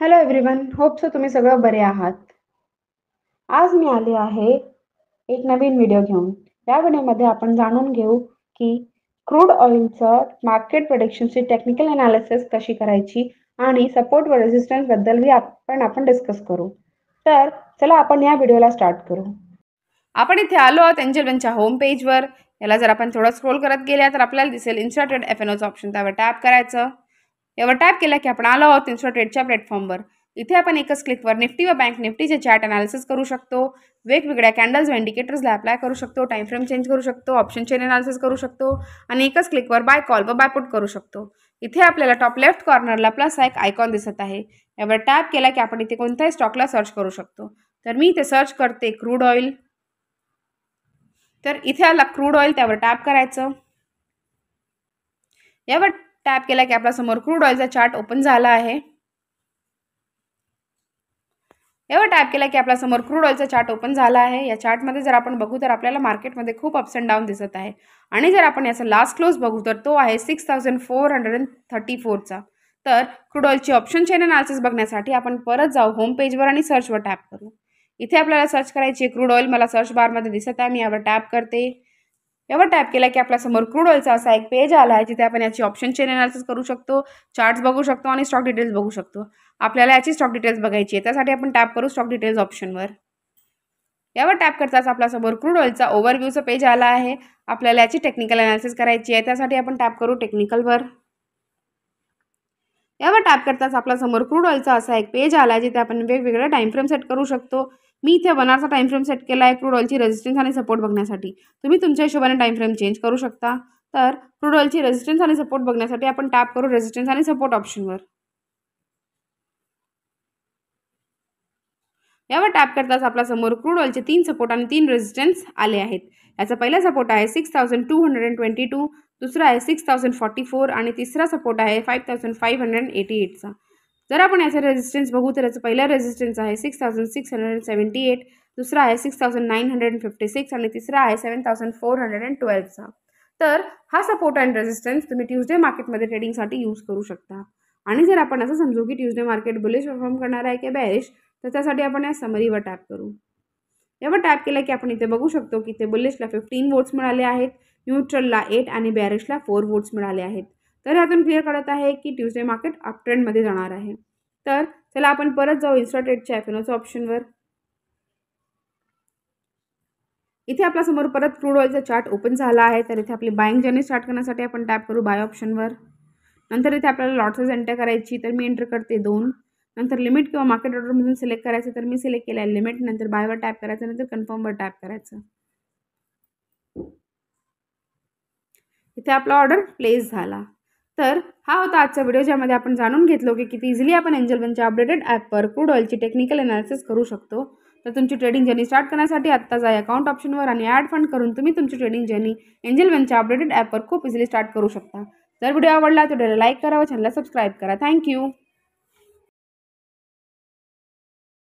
hello everyone hope so तुम्ही सगळं बरे आहात आज मी आले आहे एक नवीन व्हिडिओ घेऊन या व्हिडिओमध्ये आपण जाणून घेऊ की क्रूड ऑइलचं मार्केट प्रोडक्शनची टेक्निकल अनालिसिस कशी करायची आणि सपोर्ट व बी आपण आपण डिस्कस करू तर चला आपण या व्हिडिओला स्टार्ट करू आपण इथे आलो आहोत वनच्या होम पेजवर याला जर आपण थोडं स्क्रोल करत गेल्या तर आपल्याला दिसेल इन्स्टॉटेड एफ एन ओचं ऑप्शन त्यावर टॅप करायचं यावर टॅप केला की आपण आलो आहोत इन्स्टा ट्रेडच्या प्लॅटफॉर्मवर इथे आपण एकच क्लिकवर निफ्टी व बँक निफ्टीचे चार्ट अनालिसिस करू शकतो वेगवेगळ्या कॅन्डल्स व इंडिकेटर्सला अप्लाय करू शकतो टाईम फ्रेम चेंज करू शकतो ऑप्शन चेन अनालिसिस करू शकतो आणि एकच क्लिकवर बाय कॉल व बाय पुट करू शकतो इथे आपल्याला टॉप लेफ्ट कॉर्नरला प्लस एक आयकॉन दिसत आहे यावर टॅप केला की आपण इथे कोणत्याही स्टॉकला सर्च करू शकतो तर मी इथे सर्च करते क्रूड ऑइल तर इथे आला क्रूड ऑइल त्यावर टॅप करायचं यावर टॅप केला की समोर क्रूड ऑइलचा चार्ट ओपन झाला आहे एवढं टॅप केला की समोर क्रूड ऑइलचा चार्ट ओपन झाला आहे या चार्टमध्ये जर आपण बघू तर आपल्याला मार्केटमध्ये खूप अप्स अँड डाऊन दिसत आहे आणि जर आपण याचा लास्ट क्लोज बघू तर तो आहे six thousand four hundred and thirty फोरचा तर क्रूड ऑइलची ऑप्शन चेन अनालिसिस बघण्यासाठी आपण परत जाऊ होम पेजवर आणि सर्चवर टॅप करू इथे आपल्याला सर्च करायची क्रूड ऑइल मला सर्च बारमध्ये दिसत आहे मी यावर टॅप करते यावर टॅप केला की समोर क्रूड ऑइलचा असा एक पेज आला आहे जिथे आपण याची ऑप्शन चेन एनालिसिस करू शकतो चार्ट्स बघू शकतो आणि स्टॉक डिटेल्स बघू शकतो आपल्याला याची स्टॉक डिटेल्स बघायची आहे त्यासाठी आपण टॅप करू स्टॉक डिटेल्स ऑप्शनवर यावर टॅप करताच समोर क्रूड ऑइलचा ओव्हरव्ह्यूचा पेज आला आहे आपल्याला याची टेक्निकल अनालिसिस करायची आहे त्यासाठी आपण टॅप करू टेक्निकलवर यावर टॅप करताच समोर क्रूड ऑइलचा असा एक पेज आला आहे जिथे आपण वेगवेगळ्या टाईम फ्रेम सेट करू शकतो मी इथे वनारचा टाईम फ्रेम सेट केला आहे क्रूड ऑइलची रेझिस्टन्स आणि सपोर्ट बघण्यासाठी तुम्ही तुमच्या हिशोबाने टाइम फ्रेम चेंज करू शकता तर क्रूड ऑइलची रेझिस्टन्स आणि सपोर्ट बघण्यासाठी आपण टॅप करू रेजिस्टन्स आणि सपोर्ट ऑप्शनवर यावर टॅप करताच आपल्या समोर क्रूड ऑइलचे तीन सपोर्ट आणि तीन रेजिस्टन्स आले आहेत याचा पहिला सपोर्ट आहे six thousand two hundred twenty two दुसरा आहे सिक्स थाउजंड फॉर्टी फोर आणि तिसरा सपोर्ट आहे five thousand five hundred eighty एटचा जर आपण याचा रेजिस्टन्स बघू तर याचं पहिला रेजिस्टन्स आहे six thousand six hundred and eight दुसरा आहे six thousand nine hundred fifty six आणि तिसरा आहे seven thousand four hundred and ट्वेल्वचा तर हा सपोर्ट अँड रेजिस्टन्स तुम्ही ट्यूजडे मार्केटमध्ये ट्रेडिंगसाठी यूज करू शकता आणि जर आपण असं समजू की ट्युजडे मार्केट बुलेश परफॉर्म करणार आहे की बॅरिश तर त्यासाठी आपण या समरीवर टॅप करू यावर टॅप केलं की आपण इथे बघू शकतो की ते बुलेशला फिफ्टीन वोट्स मिळाले आहेत न्यूट्रलला एट आणि बॅरिशला फोर वोट्स मिळाले आहेत तर आपण क्लिअर करत आहे की ट्यूजडे मार्केट अपट्रेंडमध्ये जाणार आहे तर चला आपण परत जाऊ इन्स्टाटेटच्या एफेनोच्या ऑप्शनवर इथे आपल्यासमोर परत क्रूड ऑइलचा चार्ट ओपन झाला आहे तर इथे आपली बाईंग जर्नी स्टार्ट करण्यासाठी आपण टॅप करू बाय ऑप्शनवर नंतर इथे आपल्याला लॉट्सच एंटर करायची तर मी एंटर करते दोन नंतर लिमिट किंवा मार्केट ऑर्डरमधून सिलेक्ट करायचं तर मी सिलेक्ट केलं आहे लिमिट नंतर बायवर टॅप करायचं नंतर कन्फर्मवर टॅप करायचं इथे आपला ऑर्डर प्लेस झाला तर हा होता आजचा व्हिडिओ ज्यामध्ये आपण जाणून घेतलो की किती इझिली आपण एंजल वनच्या अपडेटेड ॲपवर क्रूड ऑइलची टेक्निकल अनालिसिस करू शकतो तर तुमची ट्रेडिंग जर्नी स्टार्ट करण्यासाठी आत्ता जा अकाउंट ऑप्शनवर आणि ॲड फंड करून तुम्ही तुमची ट्रेडिंग जर्नी एंजल वनच्या अपडेटेड ॲपवर खूप इझिली स्टार्ट करू शकता जर व्हिडिओ आवडला तर व्हिडिओला लाईक करा व चॅनलला सबस्क्राईब करा थँक्यू